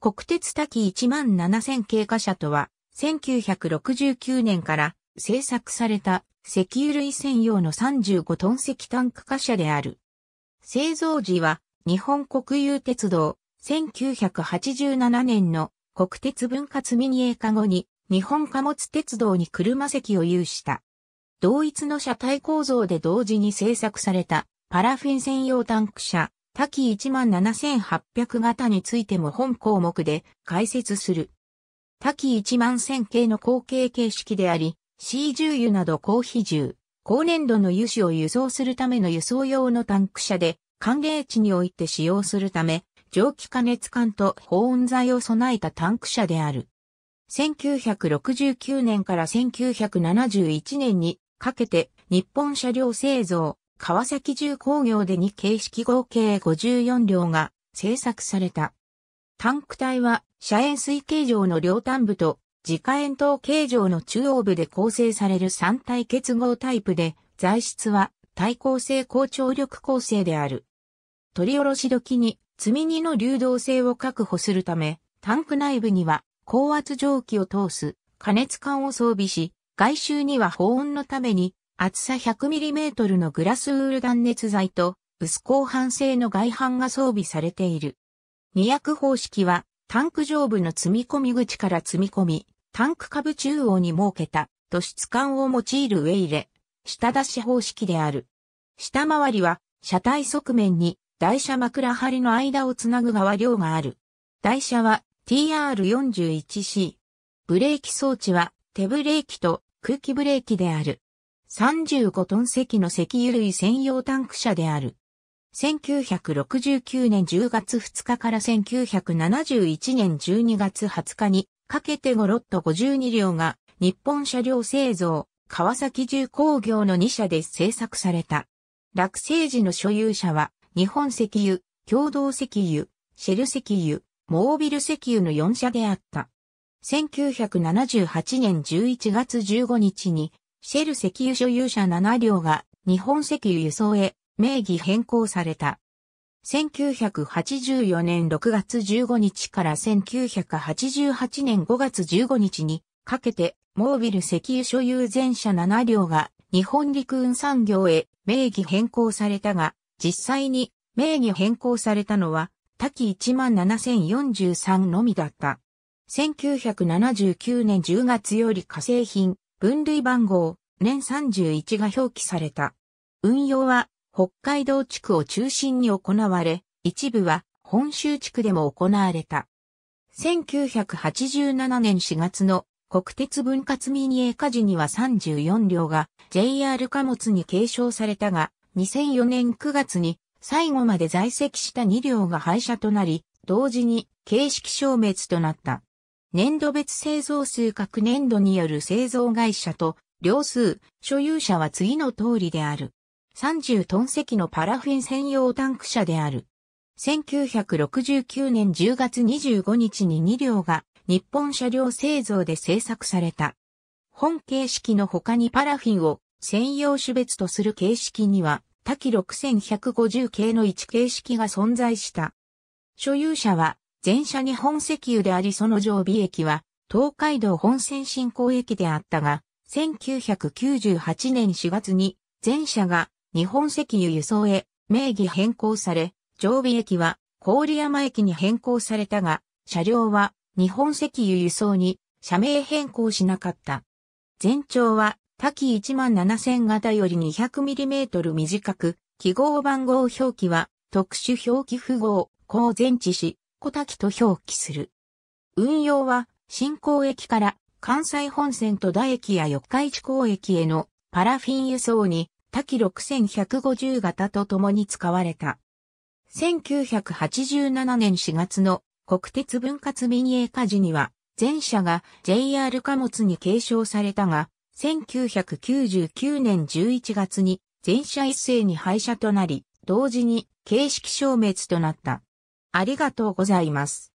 国鉄滝17000経過車とは、1969年から製作された石油類専用の35トン石タンク貨車である。製造時は日本国有鉄道1987年の国鉄分割民営化後に日本貨物鉄道に車席を有した。同一の車体構造で同時に製作されたパラフィン専用タンク車多岐17800型についても本項目で解説する。多岐1万1000系の後継形式であり、C 重油など高比重、高粘度の油脂を輸送するための輸送用のタンク車で、寒冷地において使用するため、蒸気加熱管と保温材を備えたタンク車である。1969年から1971年にかけて日本車両製造、川崎重工業で2形式合計54両が製作された。タンク体は、車円水形状の両端部と、自家円筒形状の中央部で構成される3体結合タイプで、材質は、耐抗性高張力構成である。取り下ろし時に、積み荷の流動性を確保するため、タンク内部には、高圧蒸気を通す、加熱管を装備し、外周には保温のために、厚さ 100mm のグラスウール断熱材と薄鋼板製の外板が装備されている。二役方式はタンク上部の積み込み口から積み込み、タンク下部中央に設けた土質管を用いる上入れ、下出し方式である。下回りは車体側面に台車枕張りの間をつなぐ側梁がある。台車は TR41C。ブレーキ装置は手ブレーキと空気ブレーキである。35トン石の石油類専用タンク車である。1969年10月2日から1971年12月20日にかけて5ロット52両が日本車両製造、川崎重工業の2社で製作された。落成時の所有者は日本石油、共同石油、シェル石油、モービル石油の4社であった。1978年11月15日にシェル石油所有者7両が日本石油輸送へ名義変更された。1984年6月15日から1988年5月15日にかけてモービル石油所有全社7両が日本陸運産業へ名義変更されたが、実際に名義変更されたのは多岐17043のみだった。1979年10月より化成品、分類番号、年31が表記された。運用は北海道地区を中心に行われ、一部は本州地区でも行われた。1987年4月の国鉄分割民営化時には34両が JR 貨物に継承されたが、2004年9月に最後まで在籍した2両が廃車となり、同時に形式消滅となった。年度別製造数各年度による製造会社と、量数、所有者は次の通りである。30トン積のパラフィン専用タンク車である。1969年10月25日に2両が日本車両製造で製作された。本形式の他にパラフィンを専用種別とする形式には多岐6150系の1形式が存在した。所有者は全車日本石油でありその常備駅は、東海道本線振興駅であったが、1998年4月に、全車が日本石油輸送へ名義変更され、常備駅は郡山駅に変更されたが、車両は日本石油輸送に社名変更しなかった。全長は多岐1万7000型より 200mm 短く、記号番号表記は特殊表記符号、高前知し、小滝と表記する。運用は、新港駅から関西本線戸田駅や四日市港駅へのパラフィン輸送に、滝6150型と共に使われた。1987年4月の国鉄分割民営化時には、全車が JR 貨物に継承されたが、1999年11月に全社一斉に廃車となり、同時に形式消滅となった。ありがとうございます。